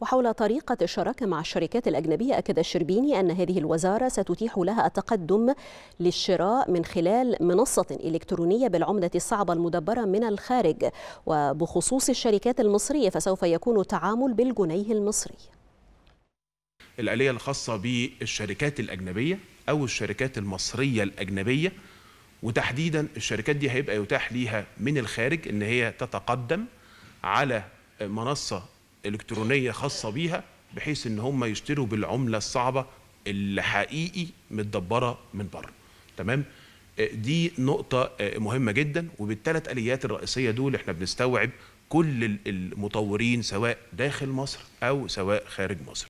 وحول طريقة الشراكة مع الشركات الأجنبية أكد الشربيني أن هذه الوزارة ستتيح لها التقدم للشراء من خلال منصة إلكترونية بالعملة الصعبة المدبرة من الخارج وبخصوص الشركات المصرية فسوف يكون التعامل بالجنيه المصري الآلية الخاصة بالشركات الأجنبية أو الشركات المصرية الأجنبية وتحديدا الشركات دي هيبقى يتاح ليها من الخارج ان هي تتقدم على منصه إلكترونية خاصة بيها بحيث إن هم يشتروا بالعملة الصعبة اللي حقيقي متدبرة من بره تمام آه، دي نقطة آه، مهمة جدا وبالثلاث آليات الرئيسية دول احنا بنستوعب كل المطورين سواء داخل مصر أو سواء خارج مصر